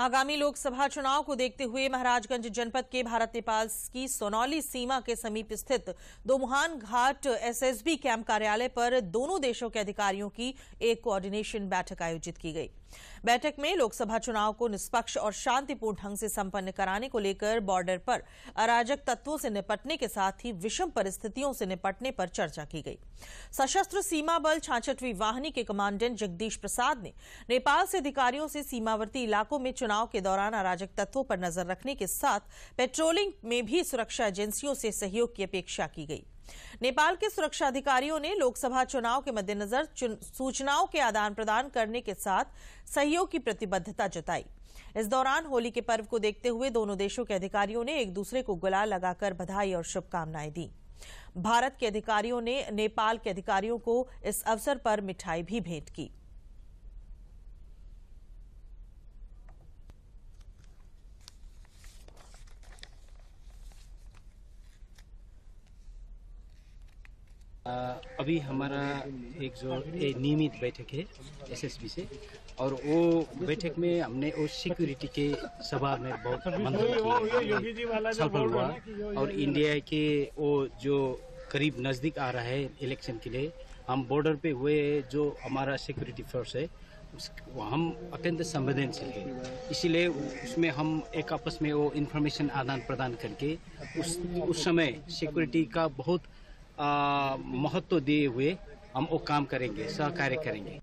आगामी लोकसभा चुनाव को देखते हुए महाराजगंज जनपद के भारत नेपाल की सोनौली सीमा के समीप स्थित दोमुहान घाट एसएसबी कैंप कार्यालय पर दोनों देशों के अधिकारियों की एक कोऑर्डिनेशन बैठक आयोजित की गई बैठक में लोकसभा चुनाव को निष्पक्ष और शांतिपूर्ण ढंग से संपन्न कराने को लेकर बॉर्डर पर अराजक तत्वों से निपटने के साथ ही विषम परिस्थितियों से निपटने पर चर्चा की गई सशस्त्र सीमा बल छाछठवीं वाहिनी के कमांडेंट जगदीश प्रसाद ने नेपाल से अधिकारियों से सीमावर्ती इलाकों में चुनाव के दौरान अराजक तत्वों पर नजर रखने के साथ पेट्रोलिंग में भी सुरक्षा एजेंसियों से सहयोग की अपेक्षा की गई नेपाल के सुरक्षा अधिकारियों ने लोकसभा चुनाव के मद्देनजर सूचनाओं के आदान प्रदान करने के साथ सहयोग की प्रतिबद्धता जताई इस दौरान होली के पर्व को देखते हुए दोनों देशों के अधिकारियों ने एक दूसरे को गुलाल लगाकर बधाई और शुभकामनाएं दी भारत के अधिकारियों ने नेपाल के अधिकारियों को इस अवसर पर मिठाई भी भेंट की अभी हमारा एक जो नियमित बैठक है एसएसबी से और वो बैठक में हमने वो सिक्योरिटी के सभा में बहुत सफल हुआ और इंडिया के वो जो करीब नज़दीक आ रहा है इलेक्शन के लिए हम बॉर्डर पे हुए जो हमारा सिक्योरिटी फोर्स है हम अत्यंत संवेदनशील है इसीलिए उसमें हम एक आपस में वो इन्फॉर्मेशन आदान प्रदान करके उस उस समय सिक्योरिटी का बहुत महत्व दिए हुए हम वो काम करेंगे सहकार्य करेंगे